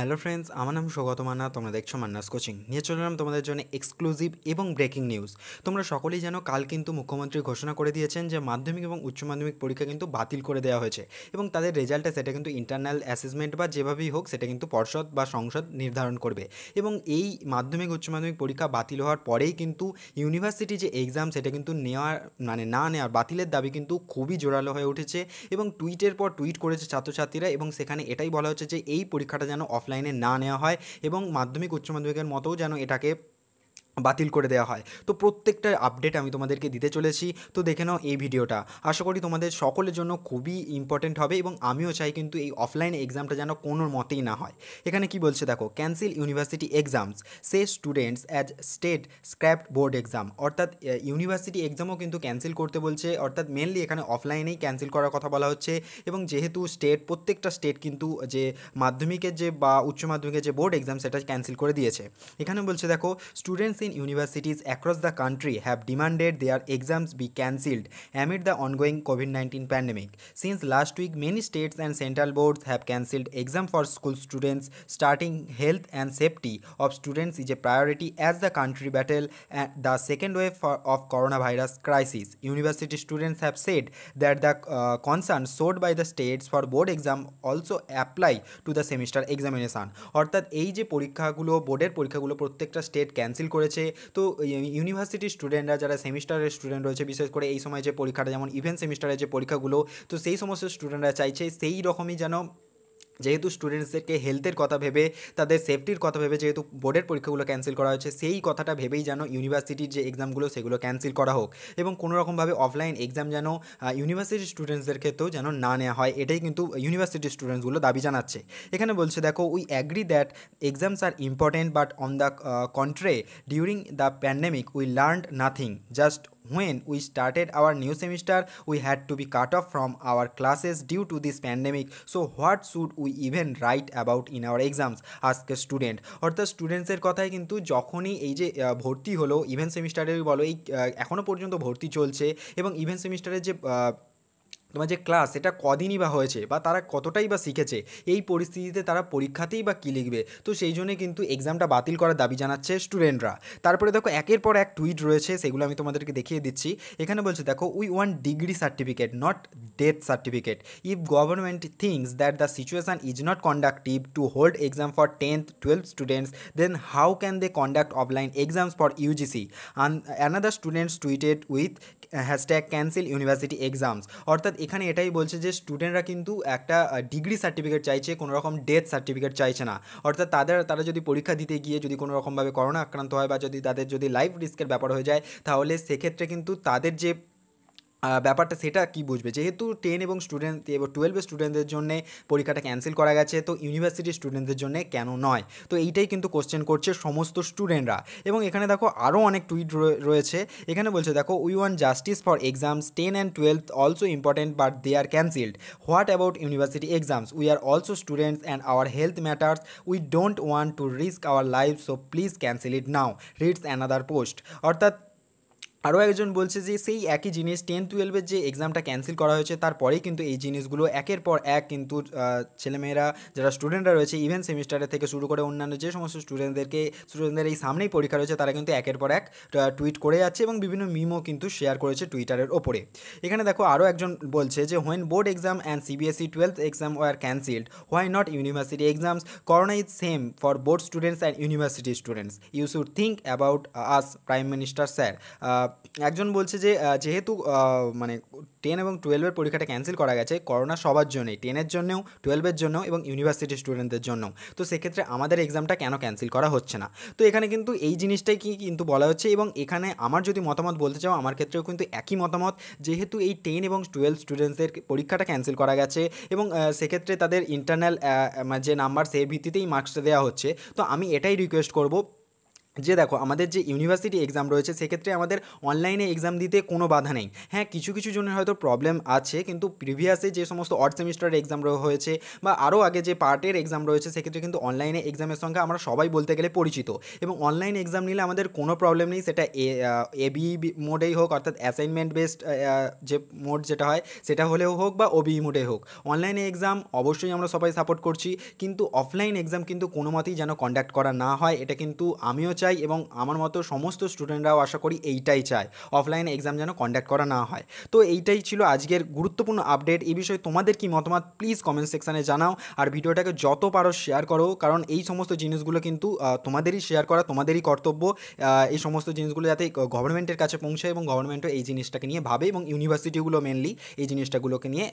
Hello friends আমার নাম সৌগত মান্না তোমরা দেখছো মান্নাস কোচিং নিয়ে চললাম তোমাদের জন্য এক্সক্লুসিভ এবং ব্রেকিং নিউজ তোমরা সকলেই জানো কাল কিন্তু মুখ্যমন্ত্রী ঘোষণা করে দিয়েছেন যে মাধ্যমিক এবং উচ্চ মাধ্যমিক পরীক্ষা কিন্তু বাতিল করে দেওয়া হয়েছে এবং তাদের রেজাল্টটা সেটা কিন্তু ইন্টারনাল অ্যাসেসমেন্ট বা যেভাবেই হোক সেটা কিন্তু পর্ষদ বা সংসদ নির্ধারণ করবে এবং এই মাধ্যমিক উচ্চ মাধ্যমিক পরীক্ষা বাতিল হওয়ার পরেই কিন্তু ইউনিভার্সিটি যে এক্সাম সেটা কিন্তু নেওয়ার মানে না নেওয়ার বাতিলের দাবি কিন্তু খুবই জোরালো হয়ে উঠেছে এবং টুইটের পর টুইট করেছে ছাত্রছাত্রীরা এবং সেখানে এটাই বলা হচ্ছে যে এই পরীক্ষাটা যেন অফ অফলাইনে না নেওয়া হয় এবং মাধ্যমিক উচ্চ মাধ্যমিকের মতো যেন এটাকে বাতিল করে দেওয়া হয় তো প্রত্যেকটা আপডেট আমি তোমাদেরকে দিতে চলেছি তো দেখে নাও এই ভিডিওটা আশা করি তোমাদের সকলের জন্য খুবই ইম্পর্টেন্ট হবে এবং আমিও চাই কিন্তু এই অফলাইন এক্সামটা যেন কোনো মতেই না হয় এখানে কি বলছে দেখো cancel university exams say students as state scrap board exam অর্থাৎ ইউনিভার্সিটি এক্সামও কিন্তু ক্যান্সেল করতে বলছে অর্থাৎ মেনলি এখানে অফলাইনেই ক্যান্সেল করার কথা বলা হচ্ছে এবং যেহেতু স্টেট প্রত্যেকটা স্টেট কিন্তু যে মাধ্যমিকের যে বা উচ্চ মাধ্যমিকের যে বোর্ড এক্সাম সেটা ক্যান্সেল করে দিয়েছে এখানে বলছে দেখো students 16 universities across the country have demanded their exams be cancelled amid the ongoing COVID-19 pandemic. Since last week, many states and central boards have cancelled exams for school students, starting health and safety of students is a priority as the country battle at the second wave for, of coronavirus crisis. University students have said that the uh, concerns sought by the states for board exam also apply to the semester examination অর্থাৎ এই যে পরীক্ষাগুলো বোর্ডের পরীক্ষাগুলো প্রত্যেকটা state cancel করেছে রয়েছে তো ইউনিভার্সিটির স্টুডেন্টরা যারা সেমিস্টারের স্টুডেন্ট রয়েছে বিশেষ করে এই সময় যে পরীক্ষাটা যেমন ইভেন্ট সেমিস্টারের যে পরীক্ষাগুলো তো সেই সমস্ত স্টুডেন্টরা চাইছে সেই রকমই যেন যেহেতু স্টুডেন্টসদেরকে হেলথের কথা ভেবে তাদের সেফটির কথা ভেবে যেহেতু বোর্ডের পরীক্ষাগুলো ক্যান্সেল করা হয়েছে সেই কথাটা ভেবেই যেন ইউনিভার্সিটির যে এক্সামগুলো সেগুলো ক্যান্সেল করা হোক এবং কোনোরকমভাবে অফলাইন এক্সাম যেন ইউনিভার্সিটির স্টুডেন্টসদের ক্ষেত্রেও যেন না নেওয়া হয় এটাই কিন্তু ইউনিভার্সিটির স্টুডেন্টসগুলো দাবি জানাচ্ছে এখানে বলছে দেখো we agree that exams are important but on the contrary during the pandemic we learn nothing just when we started our new semester we had to be cut off from our classes due to this pandemic so what should we even write about in our exams ask আজকে student অর্থাৎ স্টুডেন্টসের কথাই কিন্তু যখনই এই যে ভর্তি হলো ইভেন্ট সেমিস্টারে বলো এই এখনও পর্যন্ত ভর্তি চলছে এবং ইভেন্ট সেমিস্টারের যে তোমার যে ক্লাস এটা কদিনই বা হয়েছে বা তারা কতটাই বা শিখেছে এই পরিস্থিতিতে তারা পরীক্ষাতেই বা কী লিখবে তো সেই জন্যে কিন্তু এক্সামটা বাতিল করার দাবি জানাচ্ছে স্টুডেন্টরা তারপরে দেখো একের পর এক টুইট রয়েছে সেগুলো আমি তোমাদেরকে দেখিয়ে দিচ্ছি এখানে বলছে দেখো we want degree certificate not death certificate if government thinks that the situation is not conductive to hold exam for tenth twelve students then how can they conduct offline exams for UGC another students tweeted with hashtag cancel university exams অর্থাৎ এখানে এটাই বলছে যে স্টুডেন্টরা কিন্তু একটা degree certificate চাইছে কোনো রকম ডেথ সার্টিফিকেট চাইছে না অর্থাৎ তাদের তারা যদি পরীক্ষা দিতে গিয়ে যদি কোনো রকমভাবে করোনা আক্রান্ত হয় বা যদি তাদের যদি লাইফ রিস্কের ব্যাপার হয়ে যায় তাহলে সেক্ষেত্রে কিন্তু তাদের যে ব্যাপারটা সেটা কি বুঝবে যেহেতু টেন এবং স্টুডেন্ট এবং টুয়েলভের স্টুডেন্টদের জন্য পরীক্ষাটা ক্যান্সেল করা গেছে তো ইউনিভার্সিটির স্টুডেন্টদের জন্য কেন নয় তো এইটাই কিন্তু কোশ্চেন করছে সমস্ত স্টুডেন্টরা এবং এখানে দেখো আরও অনেক টুইট রয়েছে এখানে বলছে দেখো we want justice for exams ten and twelve also important but they are cancelled what about university exams we are also students and our health matters we don't want to risk our life so please cancel it now reads another post অর্থাৎ আরও একজন বলছে যে সেই একই জিনিস ten টুয়েলভের যে এক্সামটা ক্যান্সেল করা হয়েছে তারপরেই কিন্তু এই জিনিসগুলো একের পর এক কিন্তু ছেলেমেয়েরা যারা স্টুডেন্টরা রয়েছে ইভেন সেমিস্টারের থেকে শুরু করে অন্যান্য যে সমস্ত স্টুডেন্টদেরকে স্টুডেন্টদের এই সামনেই পরীক্ষা রয়েছে তারা কিন্তু একের পর এক টুইট করে যাচ্ছে এবং বিভিন্ন মিমও কিন্তু শেয়ার করেছে টুইটারের ওপরে এখানে দেখো আরও একজন বলছে যে when board exam and CBSE twelfth exam were cancelled why not university exams corona is same for board students and university students you should think about us prime minister sir একজন বলছে যে যেহেতু মানে টেন এবং টুয়েলভের পরীক্ষাটা cancel করা গেছে করোনা সবার জন্যই টেনের জন্যও টুয়েলভের জন্য এবং ইউনিভার্সিটি স্টুডেন্টদের জন্যও তো সেক্ষেত্রে আমাদের এক্সামটা কেন ক্যান্সেল করা হচ্ছে না তো এখানে কিন্তু এই জিনিসটাই কি কিন্তু বলা হচ্ছে এবং এখানে আমার যদি মতামত বলতে চাও আমার ক্ষেত্রেও কিন্তু একই মতামত যেহেতু এই টেন এবং টুয়েলভ স্টুডেন্টসদের পরীক্ষাটা ক্যান্সেল করা গেছে এবং সেক্ষেত্রে তাদের ইন্টারনাল যে নাম্বার সেই ভিত্তিতেই মার্কসটা দেওয়া হচ্ছে তো আমি এটাই রিকোয়েস্ট করব যে দেখো আমাদের যে ইউনিভার্সিটি এক্সাম রয়েছে সেক্ষেত্রে আমাদের অনলাইনে এক্সাম দিতে কোনো বাধা নেই হ্যাঁ কিছু কিছু জনের হয়তো প্রবলেম আছে কিন্তু প্রিভিয়াসে যে সমস্ত অর্ড সেমিস্টারের এক্সাম হয়েছে বা আরও আগে যে পার্টের এক্সাম রয়েছে সেক্ষেত্রে কিন্তু অনলাইনে এক্সামের সঙ্গে আমরা সবাই বলতে গেলে পরিচিত এবং অনলাইন এক্সাম নিলে আমাদের কোনো প্রবলেম নেই সেটা এ বি মোডেই হোক অর্থাৎ অ্যাসাইনমেন্ট বেসড যে মোড যেটা হয় সেটা হলেও হোক বা ওবি মোডে e হোক অনলাইনে এক্সাম অবশ্যই আমরা সবাই সাপোর্ট করছি কিন্তু অফলাইন এক্সাম কিন্তু কোনো মতেই যেন কন্ডাক্ট করা না হয় এটা কিন্তু আমিও চাই চাই এবং আমার মতো সমস্ত স্টুডেন্টরাও আশা করি এইটাই চায় অফলাইনে এক্সাম যেন কন্ডাক্ট করা না হয় তো এইটাই ছিল আজকের গুরুত্বপূর্ণ আপডেট এই বিষয়ে তোমাদের কি মতামত প্লিজ কমেন্ট সেকশানে জানাও আর ভিডিওটাকে যত পারো শেয়ার করো কারণ এই সমস্ত জিনিসগুলো কিন্তু তোমাদেরই শেয়ার করা তোমাদেরই কর্তব্য এই সমস্ত জিনিসগুলো যাতে গভর্নমেন্টের কাছে পৌঁছায় এবং গভর্নমেন্টও এই জিনিসটাকে নিয়ে ভাবে এবং ইউনিভার্সিটিগুলো মেনলি এই জিনিসটাগুলোকে নিয়ে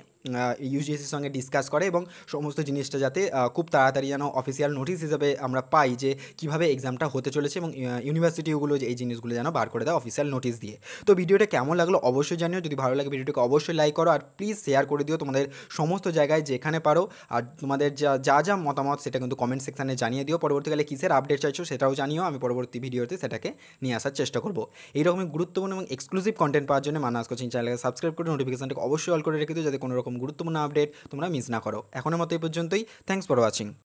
ইউজিএসির সঙ্গে ডিসকাস করে এবং সমস্ত জিনিসটা যাতে খুব তাড়াতাড়ি যেন অফিসিয়াল নোটিস হিসেবে আমরা পাই যে কিভাবে এক্সামটা হতে চলেছে এবং ইউনিভার্সিটিগুলো যে এই জিনিসগুলো যেন বার করে দেয় অফিসিয়াল নোটিস দিয়ে তো ভিডিওটা কেমন লাগলো অবশ্যই জানিও যদি ভালো লাগে ভিডিওটাকে অবশ্যই লাইক করো আর প্লিজ শেয়ার করে দিও তোমাদের সমস্ত জায়গায় যেখানে পারো আর তোমাদের যা যা যা মতামত সেটা কিন্তু কমেন্ট সেকশানে জানিয়ে দিও পরবর্তীকালে কিসের আপডেট চাইছো সেটাও জানিও আমি পরবর্তী ভিডিওতে সেটাকে নিয়ে আসার চেষ্টা করবো এইরকমই গুরুত্বপূর্ণ এবং এক্সক্লুসিভ কন্টেন্ট পাওয়ার জন্য মানাস কোচিং চ্যানেলকে সাবস্ক্রাইব করে নোটিফিকেশনটাকে অবশ্যই অল করে রেখে দিও যাতে কোনো রকম এরকম গুরুত্বপূর্ণ আপডেট তোমরা মিস না করো এখনের মতো এই পর্যন্তই থ্যাংকস ফর ওয়াচিং